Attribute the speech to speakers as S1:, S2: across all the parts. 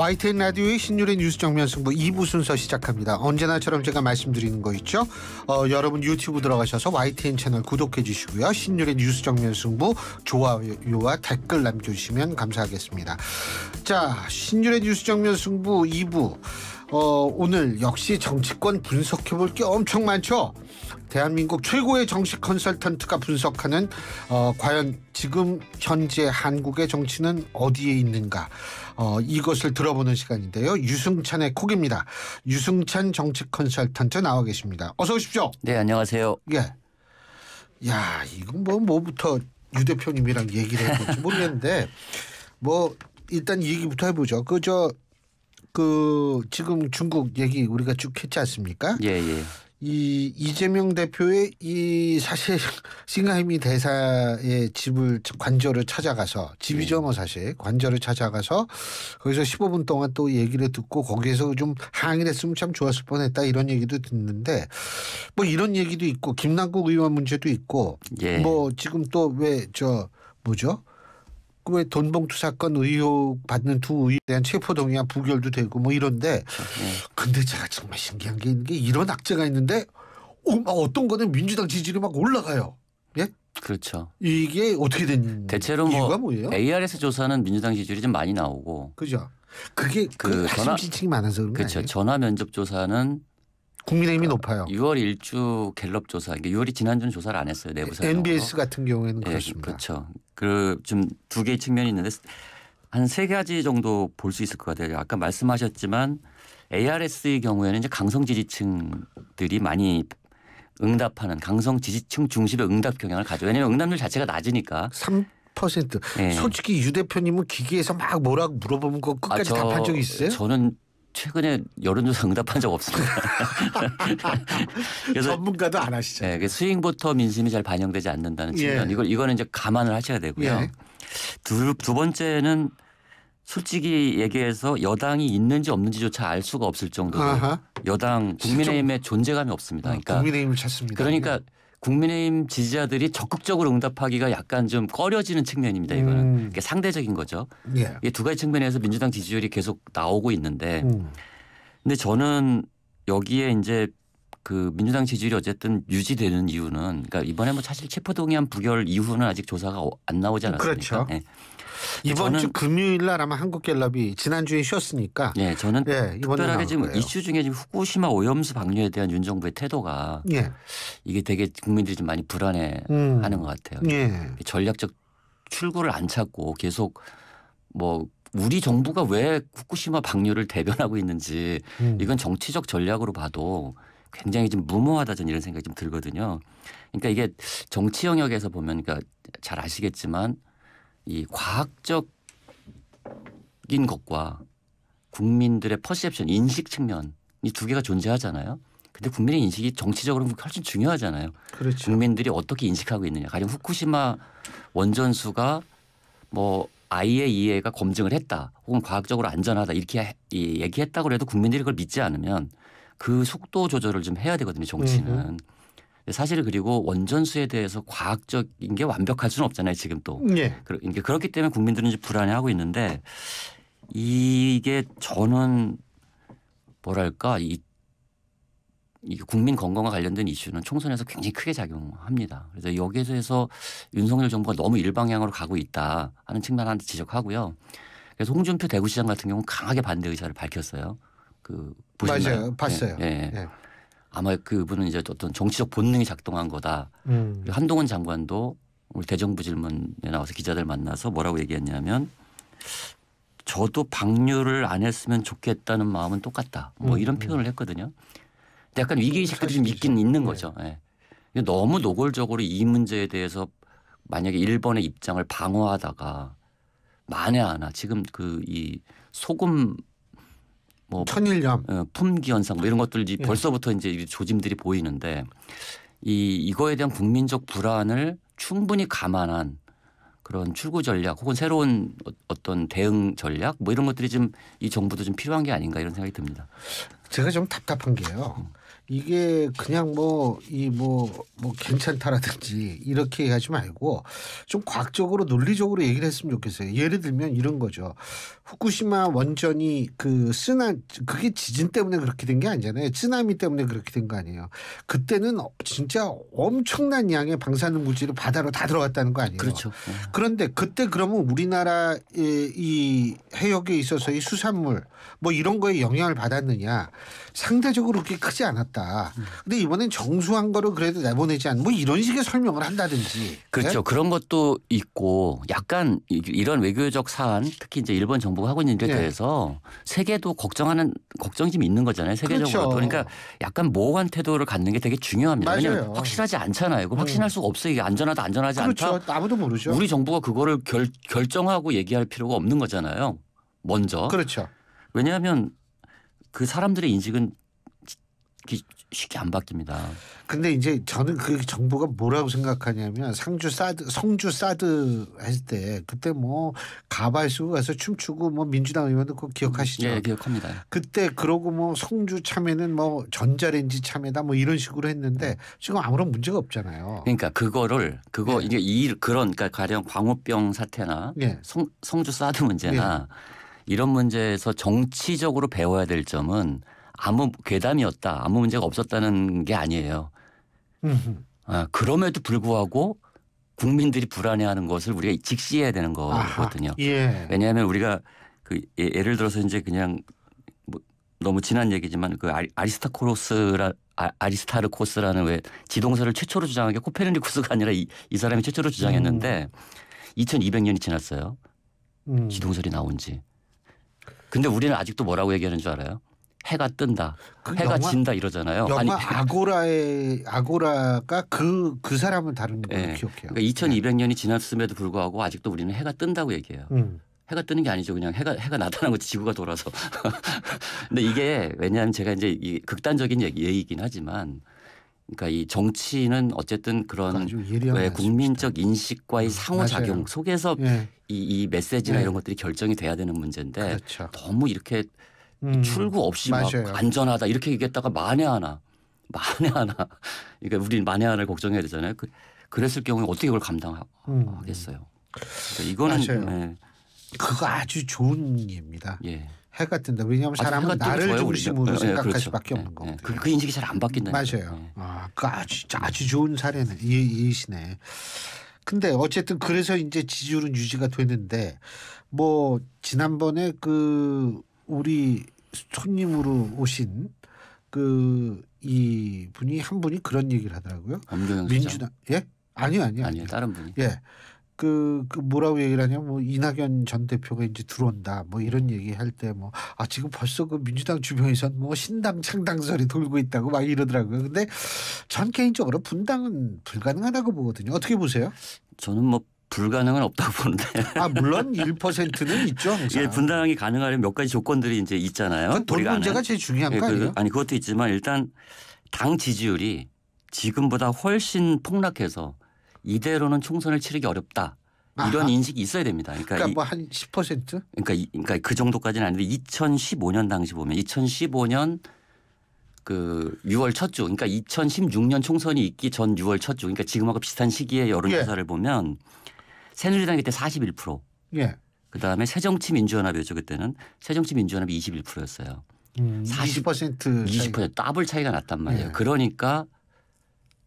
S1: YTN 라디오의 신유의 뉴스 정면 승부 2부 순서 시작합니다. 언제나처럼 제가 말씀드리는 거 있죠. 어, 여러분 유튜브 들어가셔서 YTN 채널 구독해 주시고요. 신율의 뉴스 정면 승부 좋아요와 댓글 남겨주시면 감사하겠습니다. 자, 신율의 뉴스 정면 승부 2부 어, 오늘 역시 정치권 분석해 볼 게 엄청 많죠. 대한민국 최고의 정치 컨설턴트가 분석하는 어, 과연 지금 현재 한국의 정치는 어디에 있는가 어, 이것을 들어보는 시간인데요. 유승찬의 콕입니다. 유승찬 정치 컨설턴트 나와 계십니다.
S2: 어서 오십시오. 네 안녕하세요.
S1: 예. 야 이건 뭐 뭐부터 유 대표님이랑 얘기를 해지 모르겠는데 뭐 일단 얘기부터 해보죠. 그저그 그, 지금 중국 얘기 우리가 쭉 했지 않습니까? 예 예. 이 이재명 대표의 이 사실 싱하이미 대사의 집을 관저를 찾아가서 집이죠 네. 뭐 사실 관저를 찾아가서 거기서 15분 동안 또 얘기를 듣고 거기에서 좀 항의를 했으면 참 좋았을 뻔했다 이런 얘기도 듣는데 뭐 이런 얘기도 있고 김남국 의원 문제도 있고 예. 뭐 지금 또 왜 저 뭐죠 그왜 돈봉투 사건 의혹 받는 두 의원에 대한 체포동의안 부결도 되고 뭐 이런데 그렇죠. 예. 근데 제가 정말 신기한 게 있는 게 이런 악재가 있는데 어, 떤 거는 민주당 지지율이 막 올라가요.
S2: 예? 그렇죠.
S1: 이게 어떻게 된
S2: 대체로 뭐 이유가 뭐 뭐예요? ARS 조사는 민주당 지지율이 좀 많이 나오고 그죠. 그게 그, 그 전화 신청이
S1: 많아서 그런 그렇죠.
S2: 전화 면접 조사는 국민의힘이 그 높아요. 6월 1주 갤럽 조사, 그러니까 6월이 지난주는 조사를 안 했어요 내부 사정.
S1: NBS 같은 경우에는 네, 그렇습니다.
S2: 그렇죠. 그 지금 두 개의 측면이 있는데 한 세 가지 정도 볼 수 있을 것 같아요. 아까 말씀하셨지만 ARS의 경우에는 이제 강성 지지층들이 많이 응답하는 강성 지지층 중심의 응답 경향을 가져. 왜냐하면 응답률 자체가
S1: 낮으니까. 3... 네. 예. 솔직히 유 대표님은 기계에서 막 뭐라고 물어보면 그 끝까지 아, 저, 답한 적이 있어요?
S2: 저는 최근에 여론조사 응답한 적 없습니다. 그래서 전문가도 안 하시죠. 네, 스윙부터 민심이 잘 반영되지 않는다는 예. 측면. 예. 이걸 이거는 이제 감안을 하셔야 되고요. 예. 두, 두 번째는 솔직히 얘기해서 여당이 있는지 없는지조차 알 수가 없을 정도로 아하. 여당 국민의힘의 존재감이 없습니다. 아, 그러니까 아, 국민의힘을 찾습니다. 그러니까 예. 국민의힘 지지자들이 적극적으로 응답하기가 약간 좀 꺼려지는 측면입니다. 이거는 음. 그러니까 상대적인 거죠. 예. 이두 가지 측면에서 민주당 지지율이 계속 나오고 있는데, 음. 근데 저는 여기에 이제 그 민주당 지지율이 어쨌든 유지되는 이유는 그러니까 이번에 뭐 사실 체포동의안 부결 이후는 아직 조사가 어, 안 나오지 않았습니까? 그렇죠. 네. 이번 주
S1: 금요일 날 아마 한국갤럽이 지난주에 쉬었으니까. 예, 네, 저는 네, 특별하게 지금 거예요. 이슈
S2: 중에 지금 후쿠시마 오염수 방류에 대한 윤 정부의 태도가 예. 이게 되게 국민들이 좀 많이 불안해하는 음. 것 같아요. 예. 전략적 출구를 안 찾고 계속 뭐 우리 정부가 왜 후쿠시마 방류를 대변하고 있는지 음. 이건 정치적 전략으로 봐도 굉장히 좀 무모하다 전 이런 생각이 좀 들거든요. 그러니까 이게 정치 영역에서 보면 그러니까 잘 아시겠지만 이 과학적인 것과 국민들의 퍼셉션 인식 측면 이 두 개가 존재하잖아요. 근데 국민의 인식이 정치적으로는 훨씬 중요하잖아요. 그렇죠. 국민들이 어떻게 인식하고 있느냐. 가령 후쿠시마 원전수가 뭐 아이의 이해가 검증을 했다 혹은 과학적으로 안전하다 이렇게 얘기했다고 해도 국민들이 그걸 믿지 않으면 그 속도 조절을 좀 해야 되거든요. 정치는. 사실 그리고 원전수에 대해서 과학적인 게 완벽할 수는 없잖아요. 지금 또. 예. 그러니까 그렇기 때문에 국민들은 이 불안해하고 있는데 이게 저는 뭐랄까 이, 이 국민 건강과 관련된 이슈는 총선에서 굉장히 크게 작용합니다. 그래서 여기에서 해서 윤석열 정부가 너무 일방향으로 가고 있다 하는 측면 을 지적하고요. 그래서 홍준표 대구시장 같은 경우는 강하게 반대 의사를 밝혔어요. 그보셨 맞아요. 봤어요. 예, 예. 예. 아마 그분은 이제 어떤 정치적 본능이 작동한 거다. 음. 한동훈 장관도 우리 대정부 질문에 나와서 기자들 만나서 뭐라고 얘기했냐면 저도 방류를 안 했으면 좋겠다는 마음은 똑같다. 뭐 이런 음, 음. 표현을 했거든요. 약간 위기의식들이 좀 있긴 있는 네. 거죠. 예. 네. 너무 노골적으로 이 문제에 대해서 만약에 일본의 입장을 방어하다가 만에 하나 지금 그 이 소금 뭐 천일염, 어, 품귀 현상 뭐 이런 것들이 예. 벌써부터 이제 조짐들이 보이는데 이 이거에 대한 국민적 불안을 충분히 감안한 그런 출구 전략 혹은 새로운 어, 어떤 대응 전략 뭐 이런 것들이 좀이 정부도 좀 필요한 게 아닌가 이런 생각이 듭니다.
S1: 제가 좀 답답한 게요. 음. 이게 그냥 뭐 이뭐뭐 뭐, 뭐 괜찮다라든지 이렇게 하지 말고 좀 과학적으로 논리적으로 얘기를 했으면 좋겠어요. 예를 들면 이런 거죠. 후쿠시마 원전이 그 쓰나 그게 지진 때문에 그렇게 된 게 아니잖아요. 쓰나미 때문에 그렇게 된 거 아니에요. 그때는 진짜 엄청난 양의 방사능 물질이 바다로 다 들어갔다는 거 아니에요. 그렇죠. 그런데 그때 그러면 우리나라의 이 해역에 있어서의 수산물 뭐 이런 거에 영향을 받았느냐? 상대적으로 그렇게 크지 않았다. 했다. 근데 이번엔 정수한 거를 그래도 내보내지 않는 뭐 이런 식의 설명을 한다든지.
S2: 그렇죠. 네? 그런 것도 있고 약간 이런 외교적 사안 특히 이제 일본 정부가 하고 있는 일에 예. 대해서 세계도 걱정하는 걱정이 좀 있는 거잖아요. 세계적으로. 그렇죠. 그러니까 약간 모호한 태도를 갖는 게 되게 중요합니다. 맞아요. 왜냐하면 확실하지 않잖아요. 그 확신할 음. 수가 없어 요 이게 안전하다 안전하지 그렇죠. 않다. 아무도 모르죠. 우리 정부가 그거를 결, 결정하고 얘기할 필요가 없는 거잖아요. 먼저. 그렇죠.
S1: 왜냐하면 그 사람들의 인식은 쉽게 안 바뀝니다. 근데 이제 저는 그 정부가 뭐라고 생각하냐면 상주 사드 성주 사드 했을 때 그때 뭐 가발 쓰고 가서 춤추고 뭐 민주당 의원도 그 기억하시죠? 네,
S2: 기억합니다.
S1: 그때 그러고 뭐 성주 참여는 뭐 전자레인지 참여다 뭐 이런 식으로 했는데 음. 지금 아무런 문제가 없잖아요.
S2: 그러니까 그거를 그거 네. 이게 이 그런 그러니까 가령 광우병 사태나 네. 성, 성주 사드 문제나 네. 이런 문제에서 정치적으로 배워야 될 점은 아무 괴담이었다, 아무 문제가 없었다는 게 아니에요. 아, 그럼에도 불구하고 국민들이 불안해하는 것을 우리가 직시해야 되는 거거든요. 예. 왜냐하면 우리가 그 예, 예를 들어서 이제 그냥 뭐 너무 지난 얘기지만 그 아리스타코로스라 아, 아리스타르코스라는 왜 지동설을 최초로 주장한 게 코페르니쿠스가 아니라 이, 이 사람이 최초로 주장했는데 음. 2200년이 지났어요. 음. 지동설이 나온 지. 근데 우리는 아직도 뭐라고 얘기하는 줄 알아요? 해가 뜬다, 그 해가 영화, 진다 이러잖아요. 영화 아니
S1: 아고라의 아고라가 그그 그 사람은 다른 걸 네. 예.
S2: 기억해요. 그러니까 2,200년이 지났음에도 불구하고 아직도 우리는 해가 뜬다고 얘기해요. 음. 해가 뜨는 게 아니죠. 그냥 해가 해가 나타난 거지 지구가 돌아서. 근데 이게 왜냐하면 제가 이제 이 극단적인 얘기, 예이긴 하지만 그러니까 이 정치는 어쨌든 그런 왜 국민적 싶다. 인식과의 음, 상호작용 맞아요. 속에서 예. 이, 이 메시지나 예. 이런 것들이 결정이 돼야 되는 문제인데 그렇죠. 너무 이렇게
S1: 음. 출구
S2: 없이 맞아요. 막 안전하다 이렇게 얘기했다가 만에 하나 만에 하나 그러니까 우리는 만에 하나를 걱정해야 되잖아요. 그, 랬을 경우에 어떻게 그걸
S1: 감당하겠어요.
S2: 그러니까 이거는 네.
S1: 그거 아주 좋은 예입니다 예. 아, 해가 뜬다. 왜냐하면 사람은 나를 중심으로 네, 네, 생각할 그렇죠. 수밖에 없는 네, 거예요. 그, 그, 인식이 잘 안 바뀐다. 맞아요. 네. 아, 그 아주 아주 좋은 사례는 이시네. 근데 어쨌든 그래서 이제 지지율은 유지가 되는데 뭐 지난번에 그 우리 손님으로 오신 그 이 분이 한 분이 그런 얘기를 하더라고요. 민주당 예 아니요 아니요 아니요 다른 분이 예. 그, 그 뭐라고 얘기를 하냐 뭐 이낙연 전 대표가 이제 들어온다 뭐 이런 음. 얘기 할 때 뭐아 지금 벌써 그 민주당 주변에선 뭐 신당 창당 설이 돌고 있다고 막 이러더라고요 근데 전 개인적으로 분당은 불가능하다고 보거든요 어떻게 보세요 저는 뭐
S2: 불가능은 없다고 보는데. 아 물론 1%는 있죠. 예, 분당이 가능하려면 몇 가지 조건들이 이제 있잖아요. 그돈 문제가 아 제일 중요한 예, 거 아니에요? 그, 아니 그것도 있지만 일단 당 지지율이 지금보다 훨씬 폭락해서 이대로는 총선을 치르기 어렵다. 이런 아하. 인식이 있어야 됩니다. 그러니까, 그러니까 뭐한 10%? 그러니까, 그러니까 그 정도까지는 아닌데 2015년 당시 보면 2015년 그 6월 첫 주, 그러니까 2016년 총선이 있기 전 6월 첫 주, 그러니까 지금하고 비슷한 시기에 예. 여론조사를 예. 보면 새누리당 이 그때 41%. 예. 그다음에 새정치민주연합 이죠 었 그때는 새정치민주연합이 21%였어요.
S1: 음, 40, 20% 20%
S2: 더블 차이가 났단 말이에요. 예. 그러니까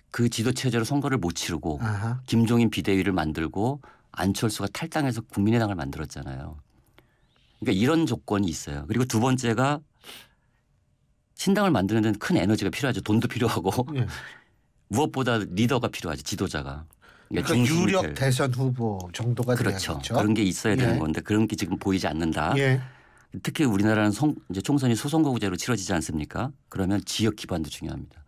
S2: 그 지도체제로 선거를 못 치르고 아하. 김종인 비대위를 만들고 안철수가 탈당해서 국민의당을 만들었잖아요. 그러니까 이런 조건이 있어요. 그리고 두 번째가 신당을 만드는 데는 큰 에너지가 필요하죠. 돈도 필요하고
S1: 예.
S2: 무엇보다 리더가 필요하지 지도자가. 그러니까 예, 유력 될.
S1: 대선 후보 정도가 그렇죠. 돼겠죠 그런 게 있어야 예. 되는
S2: 건데 그런 게 지금 보이지 않는다. 예. 특히 우리나라는 성, 이제 총선이 소선거구제로 치러지지 않습니까? 그러면 지역 기반도 중요합니다.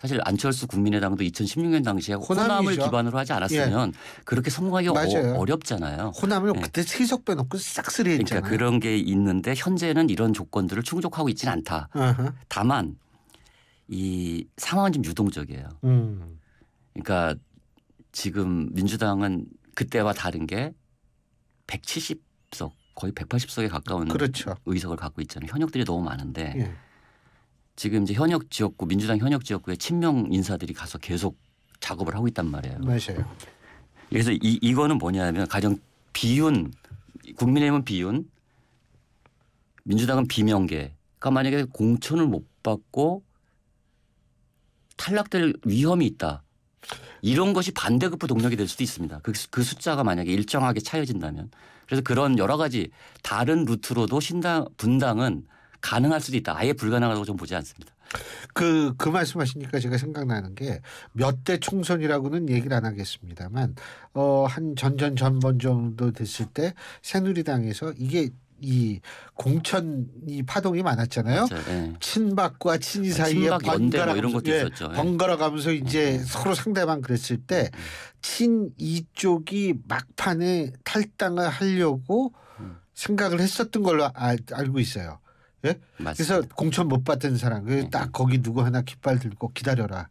S2: 사실 안철수 국민의당도 2016년 당시에 호남이죠. 호남을 기반으로 하지 않았으면 예. 그렇게 성공하기 맞 어, 렵잖아요 호남을 예. 그때 세석 빼놓고 싹쓸이 했잖아요. 그러니까 그런 게 있는데 현재는 이런 조건들을 충족하고 있지는 않다. u h 다만 이 상황은 좀 유동적이에요. 음. 그러니까 지금 민주당은 그때와 다른 게 170석 거의 180석에 가까운 그렇죠. 의석을 갖고 있잖아요. 현역들이 너무 많은데 예. 지금 이제 현역 지역구 민주당 현역 지역구에 친명 인사들이 가서 계속 작업을 하고 있단 말이에요. 맞아요. 그래서 이 이거는 뭐냐면 가장 비윤 국민의힘은 비윤 민주당은 비명계. 그러니까 만약에 공천을 못 받고 탈락될 위험이 있다. 이런 것이 반대급부 동력이 될 수도 있습니다. 그, 그 숫자가 만약에 일정하게 차여진다면. 그래서 그런 여러 가지 다른 루트로도 신당 분당은 가능할 수도 있다. 아예 불가능하다고 좀 보지 않습니다.
S1: 그, 그 말씀하시니까 제가 생각나는 게 몇 대 총선이라고는 얘기를 안 하겠습니다만, 어, 한 전전 전번 정도 됐을 때 새누리당에서 이게 이 공천이 파동이 많았잖아요. 네. 친박과 친이 아, 사이에 아, 번갈아 뭐 이런 것도 있었죠. 예, 네. 번갈아 가면서 이제 음. 서로 상대방 그랬을 때 음. 친이 쪽이 막판에 탈당을 하려고 음. 생각을 했었던 걸로 아, 알고 있어요. 예? 맞습니다. 그래서 공천 못받던 사람, 그딱 네. 거기 누구 하나 깃발 들고 기다려라.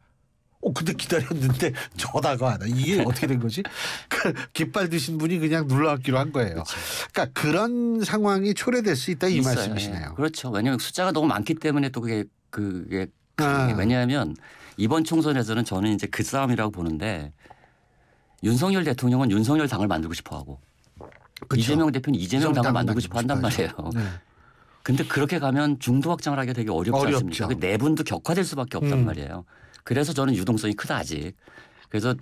S1: 그때 기다렸는데 전화가 안 와. 이게 어떻게 된 거지? 그 깃발 드신 분이 그냥 눌러왔기로 한 거예요. 그렇죠. 그러니까 그런 상황이 초래될 수 있다 이 있어요. 말씀이시네요.
S2: 그렇죠. 왜냐하면 숫자가 너무 많기
S1: 때문에 또 그게
S2: 그게 아. 왜냐하면 이번 총선에서는 저는 이제 그 싸움이라고 보는데 윤석열 대통령은 윤석열 당을 만들고 싶어하고 그쵸. 이재명 대표는 이재명 당을 만들고 싶어 한단 말이에요. 네. 근데 그렇게 가면 중도 확장을 하기 되게 어렵지 어렵죠. 않습니까? 그 내분도 네 격화될 수밖에 없단 음. 말이에요. 그래서 저는 유동성이 크다 아직. 그래서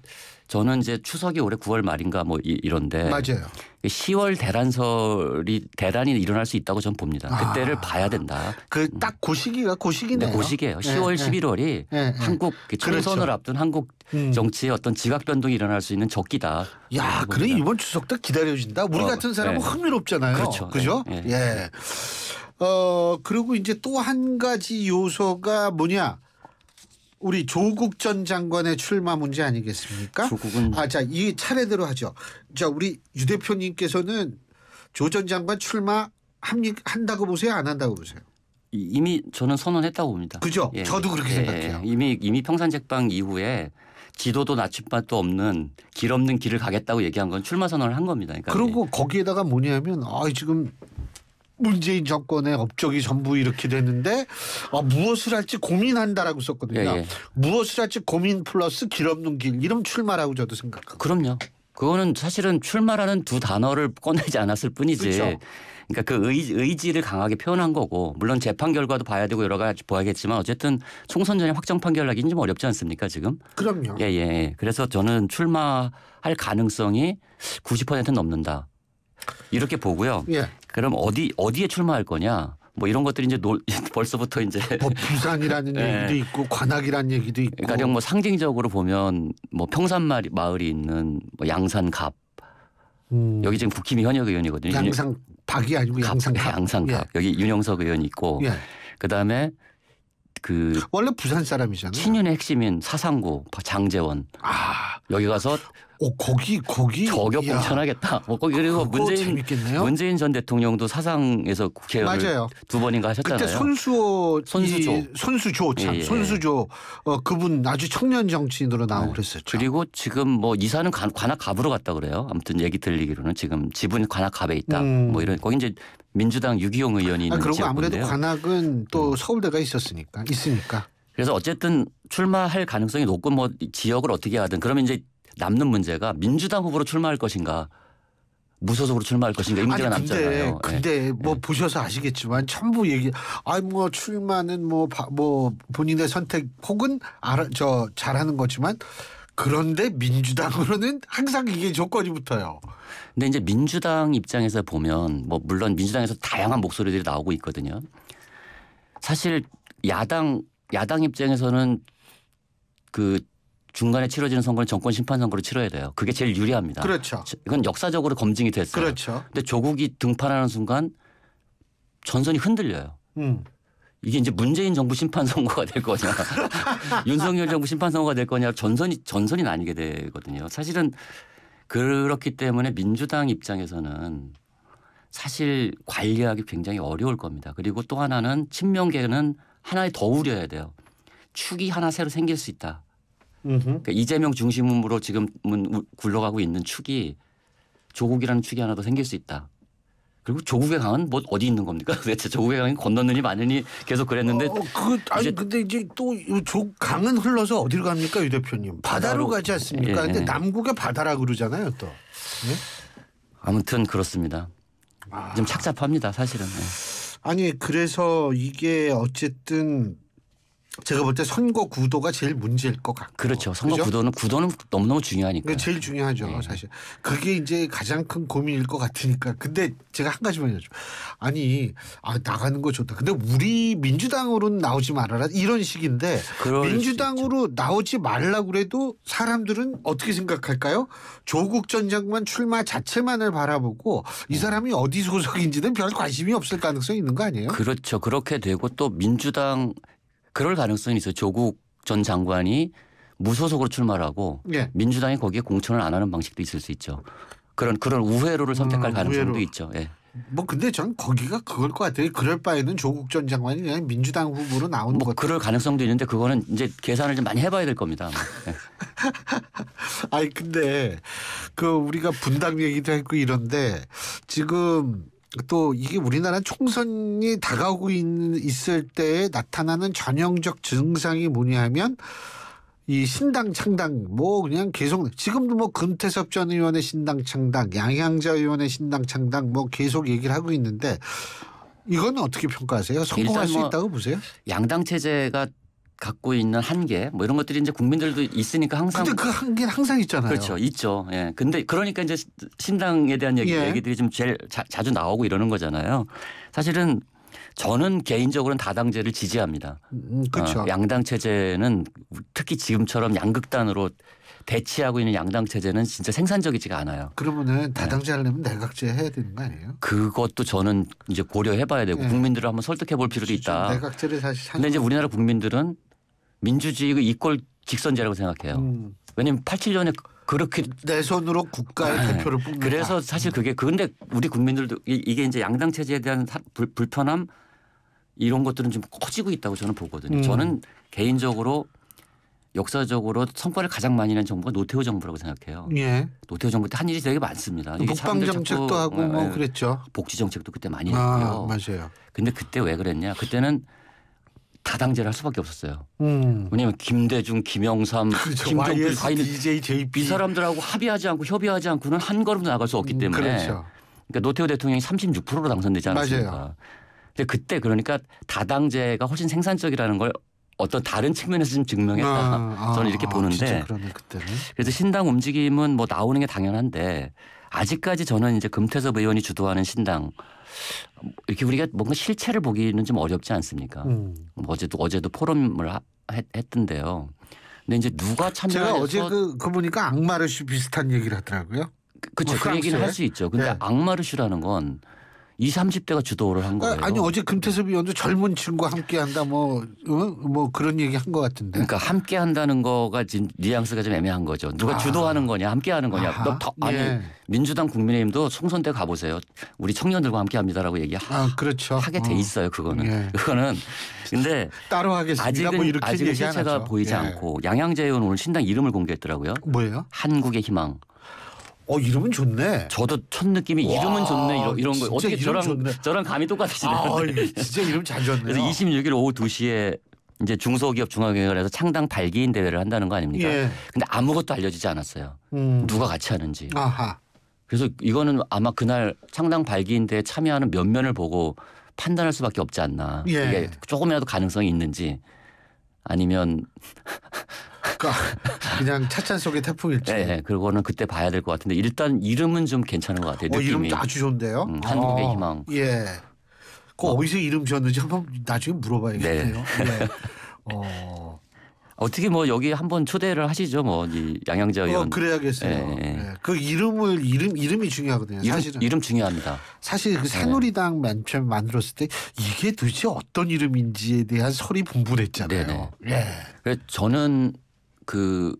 S2: 저는 이제 추석이 올해 9월 말인가 뭐 이, 런데 맞아요. 10월 대란설이 대란이 일어날 수 있다고 저는 봅니다. 그때를 아, 봐야 된다. 그딱 음. 고시기가
S1: 고시기네요. 네, 고시기예요. 10월 네. 11월이 네, 한국 그렇죠. 총선을 그렇죠.
S2: 앞둔 한국 음. 정치의 어떤 지각 변동이 일어날 수 있는 적기다.
S1: 야, 그래 이번 추석 때 기다려진다. 우리 어, 같은 사람은 네. 흥미롭잖아요. 그렇죠. 그죠? 예. 예. 예. 어, 그리고 이제 또 한 가지 요소가 뭐냐? 우리 조국 전 장관의 출마 문제 아니겠습니까? 조국은 아자 이 차례대로 하죠. 자 우리 유 대표님께서는 조전 장관 출마 합리 한다고 보세요, 안 한다고 보세요? 이미 저는 선언했다고 봅니다. 그죠? 예. 저도 그렇게 예, 예. 생각해요.
S2: 이미 이미 평산제빵 이후에 지도도 나침반도 없는 길 없는 길을 가겠다고 얘기한 건 출마
S1: 선언을 한 겁니다. 그러니까 그러고 예. 거기에다가 뭐냐면 아 지금 문재인 정권의 업적이 전부 이렇게 됐는데 아, 무엇을 할지 고민한다라고 썼거든요. 예, 예. 무엇을 할지 고민 플러스 길 없는 길 이름 출마라고 저도 생각합니다. 그럼요. 그거는 사실은
S2: 출마라는 두 단어를 꺼내지 않았을 뿐이지. 그렇 그러니까 그 의, 지를 강하게 표현한 거고 물론 재판 결과도 봐야 되고 여러 가지 봐야겠지만 어쨌든 총선 전에 확정 판결 나기는 좀 어렵지 않습니까 지금? 그럼요. 예예. 예. 그래서 저는 출마할 가능성이 9 0 넘는다. 이렇게 보고요. 예. 그럼 어디 어디에 출마할 거냐? 뭐 이런 것들이 이제 놀, 벌써부터 이제 뭐 부산이라는 네. 얘기도 있고
S1: 관악이라는 얘기도 있고 가령
S2: 그러니까 뭐 상징적으로 보면 뭐 평산 마을이 있는 뭐 양산갑 음. 여기 지금 국힘이 현역 의원이거든요. 양상
S1: 박이 아니고 양상갑.
S2: 양상갑. 예, 예. 여기 윤영석 의원이 있고 예. 그다음에 그 원래 부산 사람이잖아요. 친윤의 핵심인 사상구 장재원 아 여기 가서 오 거기 거기 저격 공천하겠다. 뭐 거기 그래서 문재인 재밌겠네요. 문재인 전 대통령도 사상에서 국회의원 맞아요. 두 번인가 하셨잖아요. 그때
S1: 손수호 손수조 손수조 참 예, 예. 손수조 어, 그분 아주 청년 정치인으로 나오고 네. 그랬었죠.
S2: 그리고 지금 뭐 이사는 관, 악갑으로 갔다 그래요. 아무튼 얘기 들리기로는 지금 지분 관악갑에 있다. 음. 뭐 이런 거 이제 민주당 유기용 의원이 있는 아, 그리고 아무래도
S1: 관악은 또 음. 서울대가 있었으니까 있으니까. 그래서 어쨌든 출마할
S2: 가능성이 높고 뭐 지역을 어떻게 하든 그러면 이제 남는 문제가 민주당 후보로 출마할 것인가 무소속으로 출마할 것인가 이 문제가 아니, 근데, 남잖아요.
S1: 근데 네. 뭐 네. 보셔서 아시겠지만 전부 얘기 아뭐 출마는 뭐뭐 뭐 본인의 선택 혹은 알아, 저 잘하는 거지만 그런데 민주당으로는 항상 이게 조건이 붙어요.
S2: 근데 이제 민주당 입장에서 보면 뭐 물론 민주당에서 다양한 목소리들이 나오고 있거든요. 사실 야당 야당 입장에서는 그 중간에 치러지는 선거는 정권 심판 선거로 치러야 돼요. 그게 제일 유리합니다. 그렇죠. 이건 역사적으로 검증이 됐어요. 그렇죠. 근데 조국이 등판하는 순간 전선이 흔들려요. 음. 이게 이제 문재인 정부 심판 선거가 될 거냐, 윤석열 정부 심판 선거가 될 거냐 전선이 전선이 나뉘게 되거든요. 사실은 그렇기 때문에 민주당 입장에서는 사실 관리하기 굉장히 어려울 겁니다. 그리고 또 하나는 친명계는 하나에 더 우려야 돼요. 축이 하나 새로 생길 수 있다. 그러니까 이재명 중심으로 지금 굴러가고 있는 축이 조국이라는 축이 하나 더 생길 수 있다. 그리고 조국의 강은 뭐 어디 있는 겁니까? 대체 조국의 강이 건너느니 마느니 계속 그랬는데. 어, 그,
S1: 아니 근데 이제 또 강은 흘러서 어디로 갑니까 유 대표님? 바다로, 바다로 가지 않습니까? 예, 근데 예. 남국의 바다라 그러잖아요 또. 예?
S2: 아무튼 그렇습니다. 아. 좀 착잡합니다 사실은. 예.
S1: 아니 그래서 이게 어쨌든 제가 볼 때 선거 구도가 제일 문제일 것 같고. 그렇죠. 선거 그렇죠? 구도는
S2: 구도는 너무너무 중요하니까.
S1: 제일 중요하죠, 네. 사실. 그게 이제 가장 큰 고민일 것 같으니까. 근데 제가 한 가지만 여쭤. 아니, 아 나가는 거 좋다. 근데 우리 민주당으로는 나오지 말아라 이런 식인데 민주당으로 나오지 말라 그래도 사람들은 어떻게 생각할까요? 조국 전 장관 출마 자체만을 바라보고 이 네. 사람이 어디 소속인지는 별 관심이 없을 가능성이 있는 거 아니에요?
S2: 그렇죠. 그렇게 되고 또 민주당 그럴 가능성이 있어요. 조국 전 장관이 무소속으로 출마하고 예. 민주당이 거기에 공천을 안 하는 방식도 있을 수 있죠. 그런 그런 우회로를 음, 선택할 음, 가능성도 우회로. 있죠. 예.
S1: 뭐 근데 전 거기가 그걸 것 같아요. 그럴 바에는 조국 전 장관이 그냥 민주당 후보로 나오는 뭐 것. 그럴
S2: 가능성도 있는데 그거는 이제 계산을 좀 많이 해봐야
S1: 될 겁니다. 네. 아니 근데 그 우리가 분당 얘기도 했고 이런데 지금 또 이게 우리나라 총선이 다가오고 있, 있을 때에 나타나는 전형적 증상이 뭐냐면 이 신당 창당 뭐 그냥 계속 지금도 뭐 금태섭 전 의원의 신당 창당 양향자 의원의 신당 창당 뭐 계속 얘기를 하고 있는데 이건 어떻게 평가하세요? 성공할 수 뭐 있다고 보세요?
S2: 양당 체제가 갖고 있는 한계 뭐 이런 것들이 이제 국민들도 있으니까 항상 근데 그
S1: 한계는 항상
S2: 있잖아요. 그렇죠. 있죠. 예. 근데 그러니까 이제 신당에 대한 얘기, 예. 얘기들이 좀 제일 자, 자주 나오고 이러는 거잖아요. 사실은 저는 개인적으로는 다당제를 지지합니다.
S1: 음, 그렇죠. 어,
S2: 양당 체제는 특히 지금처럼 양극단으로 대치하고 있는 양당 체제는 진짜 생산적이지가 않아요.
S1: 그러면은 네. 다당제 하려면 네. 내각제 해야 되는 거 아니에요?
S2: 그것도 저는 이제 고려해 봐야 되고 네. 국민들을 한번 설득해 볼 필요도 그렇죠. 있다.
S1: 내각제를 사실 근데
S2: 이제 우리나라 국민들은 민주주의 이꼴 직선제라고 생각해요.
S1: 음. 왜냐면
S2: 87년에 그렇게
S1: 내 손으로 국가의 네. 대표를 뽑는 그래서
S2: 사실 그게 그런데 우리 국민들도 이게 이제 양당 체제에 대한 불, 불편함 이런 것들은 좀 커지고 있다고 저는 보거든요. 음. 저는 개인적으로 역사적으로 성과를 가장 많이 낸 정부가 노태우 정부라고 생각해요. 예. 노태우 정부 때 한 일이 되게 많습니다. 북방 정책도 하고 뭐 네, 네. 그랬죠. 복지 정책도 그때 많이 아, 했고요 아, 맞아요. 근데 그때 왜 그랬냐? 그때는 다당제를 할 수밖에 없었어요. 음. 왜냐하면 김대중, 김영삼, 그렇죠. 김정필, 과인 DJ,
S1: JP 이 사람들하고
S2: 합의하지 않고 협의하지 않고는 한 걸음도 나갈 수 없기 때문에. 음, 그렇죠. 그러니까 노태우 대통령이 36%로 당선되지 않았습니까? 맞아요. 근데 그때 그러니까 다당제가 훨씬 생산적이라는 걸 어떤 다른 측면에서 좀 증명했다. 아, 저는 이렇게 아, 보는데. 그러네, 그래서 신당 움직임은 뭐 나오는 게 당연한데 아직까지 저는 이제 금태섭 의원이 주도하는 신당 이렇게 우리가 뭔가 실체를 보기는 좀 어렵지 않습니까? 음. 뭐 어제도 어제도 포럼을 하, 했, 던데요 근데 이제 누가 참여해서 제가 어제
S1: 그, 그 보니까 악마르슈 비슷한 얘기를 하더라고요. 그렇죠. 뭐그 그 얘기는 할 수
S2: 있죠. 근데 네. 악마르슈라는건 20, 30대가 주도를 한 아, 거예요.
S1: 아니 어제 금태섭 의원도 젊은 친구와 함께한다 뭐뭐 어? 뭐 그런 얘기 한 것 같은데. 그러니까 함께한다는
S2: 거가 지금 뉘앙스가 좀 애매한 거죠. 누가 아. 주도하는 거냐, 함께하는 거냐. 너 더, 아니 예. 민주당 국민의힘도 총선 때 가보세요. 우리 청년들과 함께합니다라고 얘기.
S1: 아 그렇죠. 하게 돼 어. 있어요
S2: 그거는. 예. 그거는 근데 따로 하겠습니다. 아직은 뭐 아직은 실체가 보이지 예. 않고 양양재 의원 오늘 신당 이름을 공개했더라고요. 뭐예요? 한국의 희망.
S1: 어 이름은 좋네.
S2: 저도 첫 느낌이 와, 이름은 좋네 이런, 이런 거 어떻게 저랑 좋네. 저랑 감이 똑같으시네요. 아, 네. 진짜 이름 잘지네요 그래서 26일 오후 2시에 이제 중소기업 중앙회를해서 창당 발기인 대회를 한다는 거 아닙니까? 예. 근데 아무것도 알려지지 않았어요. 음. 누가 같이 하는지. 아하. 그래서 이거는 아마 그날 창당 발기인 대회 참여하는 면면을 보고 판단할 수밖에 없지 않나. 예. 이게 조금이라도 가능성이 있는지 아니면 그냥 차찬 속의 태풍일지. 네, 예, 예. 그리고는 그때 봐야 될 것 같은데 일단 이름은 좀 괜찮은 것 같아요. 어, 이름 아주
S1: 좋은데요. 음, 한국의 아, 희망. 예. 그 어. 어디서 이름 지었는지 한번 나중에 물어봐야겠네요. 네. 네.
S2: 어. 어떻게 뭐 여기 한번 초대를 하시죠 뭐 이 양양자 어, 의원. 어, 그래야겠어요. 네. 네.
S1: 그 이름을 이름 이름이 중요하거든요. 이름, 사실은 이름 중요합니다. 사실 그 새누리당 네. 맨 처음 만들었을 때 이게 도대체 어떤 이름인지에 대한 설이 분분했잖아요. 네. 네. 예. 저는
S2: 그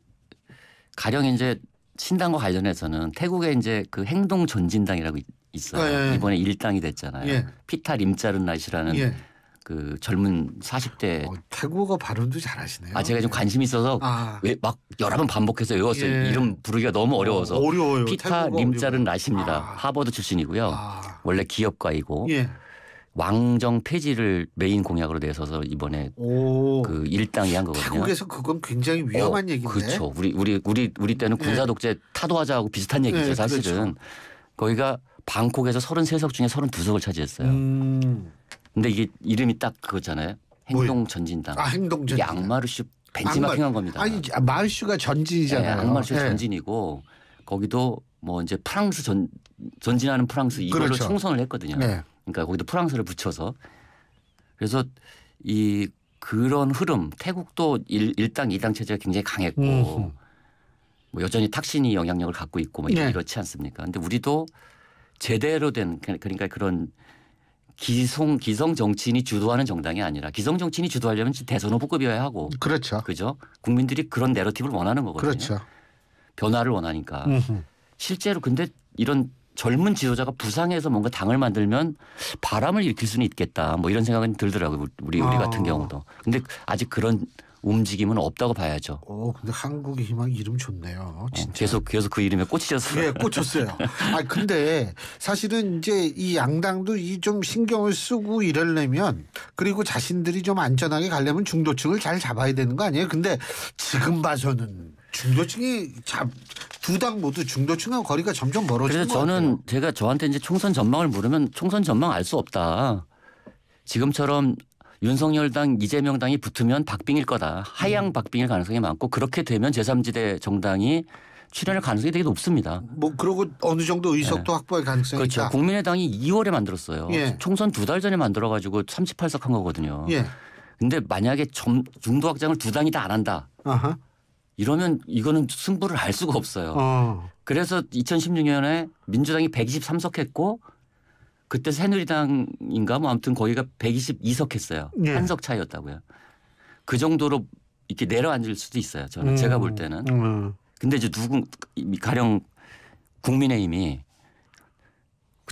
S2: 가령 이제 신당과 관련해서는 태국에 이제 그 행동 전진당이라고 있어요. 아, 예. 이번에 일당이 됐잖아요. 예. 피타 림자른나시라는 예. 그 젊은 40대 어,
S1: 태국어 발음도 잘하시네요. 아 제가 좀
S2: 관심 이 있어서 아. 막 여러 번 반복해서 외웠어요. 예. 이름 부르기가 너무 어, 어려워서 어, 려워요 피타 림자른 나시입니다. 아. 하버드 출신이고요. 아. 원래 기업가이고 왕정 폐지를 메인 공약으로 내서서 이번에
S1: 오. 그
S2: 일당이 한 거거든요. 태국에서
S1: 그건 굉장히 어, 위험한 어, 얘기인데. 그렇죠.
S2: 우리 우리 우리 우리 때는 군사 네. 독재 네. 타도하자고 하 비슷한 얘기죠, 네, 사실은. 그렇죠. 거기가 방콕에서 33석 중에 32석을 차지했어요. 음. 근데 이게 이름이 딱 그거잖아요. 행동 전진당. 아, 행동 전진. 악마르슈 벤치마킹한 겁니다. 아니, 아, 마르슈가 전진이잖아요. 네, 예, 악마르슈 네. 예. 전진이고 거기도 뭐 이제 프랑스 전 전진하는 프랑스 이걸로 그렇죠. 총선을 했거든요. 네. 그러니까 거기도 프랑스를 붙여서 그래서 이 그런 흐름 태국도 일, 당 이당 체제가 굉장히 강했고 음. 뭐 여전히 탁신이 영향력을 갖고 있고 뭐 네. 이렇지 않습니까? 근데 우리도 제대로 된 그, 그러니까 그런 기성 기성 정치인이 주도하는 정당이 아니라 기성 정치인이 주도하려면 대선 후보급이어야 하고 그렇죠. 그죠? 국민들이 그런 내러티브를 원하는 거거든요. 그렇죠. 변화를 원하니까. 음흠. 실제로 근데 이런 젊은 지도자가 부상해서 뭔가 당을 만들면 바람을 일으킬 수는 있겠다. 뭐 이런 생각은 들더라고요. 우리 우리 아. 같은 경우도. 근데 아직 그런 움직임은 없다고 봐야죠.
S1: 어, 근데 한국의 희망 이름 좋네요. 어, 진짜.
S2: 어, 계속 계속 그 이름에 꽂히셨어요. 예, 꽂혔어요.
S1: 아 근데 사실은 이제 이 양당도 이 좀 신경을 쓰고 이럴려면 그리고 자신들이 좀 안전하게 가려면 중도층을 잘 잡아야 되는 거 아니에요? 근데 지금 봐서는 중도층이 두 당 모두 중도층하고 거리가 점점 멀어지는 그래 저는
S2: 같아요. 제가 저한테 이제 총선 전망을 물으면 총선 전망 알 수 없다. 지금처럼 윤석열 당 이재명 당이 붙으면 박빙일 거다. 하향 음. 박빙일 가능성이 많고 그렇게 되면 제3지대 정당이 출연할 가능성이 되게 높습니다.
S1: 뭐 그러고 어느 정도 의석도 네. 확보할 가능성이 그렇죠.
S2: 국민의당이 2월에 만들었어요. 예. 총선 두 달 전에 만들어 가지고 38석 한 거거든요. 예. 근데 만약에 중도 확장을 두 당이 다 안 한다. 아하. 이러면 이거는 승부를 알 수가 없어요. 어. 그래서 2016년에 민주당이 123석 했고 그때 새누리당인가 뭐 아무튼 거기가 122석 했어요. 예. 한석 차이였다고요. 그 정도로 이렇게 내려앉을 수도 있어요. 저는 음. 제가 볼 때는. 음. 근데 이제 누군 가령 국민의힘이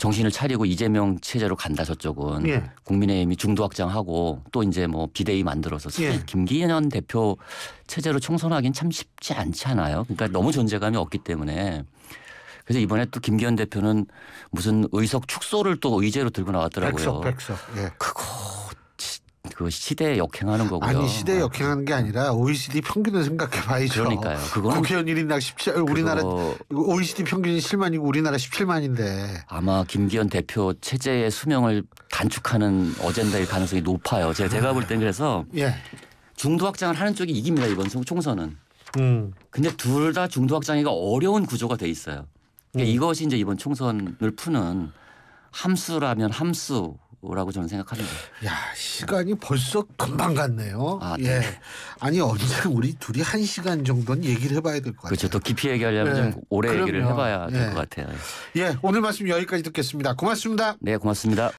S2: 정신을 차리고 이재명 체제로 간다 저쪽은 예. 국민의힘이 중도 확장하고 또 이제 뭐 비대위 만들어서 예. 김기현 대표 체제로 총선하기는 참 쉽지 않잖아요. 그러니까 너무 존재감이 없기 때문에 그래서 이번에 또 김기현 대표는 무슨 의석 축소를 또 의제로 들고 나왔더라고요. 백석,
S1: 백석. 예. 그거
S2: 그 시대에 역행하는 거고요. 아니 시대에
S1: 아, 역행하는 게 아니라 OECD 평균을 생각해 봐야죠. 그러니까요. 그거 국회의원 1인당 17 우리나라 OECD 평균이 7만이고 우리나라 17만인데
S2: 아마 김기현 대표 체제의 수명을 단축하는 어젠다일 가능성이 높아요. 제가, 제가 볼 땐 그래서 예. 중도 확장을 하는 쪽이 이깁니다 이번 총선은. 음. 근데 둘 다 중도 확장이가 어려운 구조가 돼 있어요. 그러니까 음. 이것이 이제 이번 총선을 푸는 함수라면 함수 라고 저는 생각합니다.
S1: 야 시간이 벌써 금방 갔네요. 아, 네. 예. 아니 언제 우리 둘이 한 시간 정도는 얘기를 해봐야 될 것 같아요.
S2: 그렇죠. 더 깊이 얘기하려면 네. 좀 오래 그럼요. 얘기를 해봐야 될것 예. 같아요.
S1: 예 오늘 말씀 여기까지 듣겠습니다. 고맙습니다.
S2: 네 고맙습니다.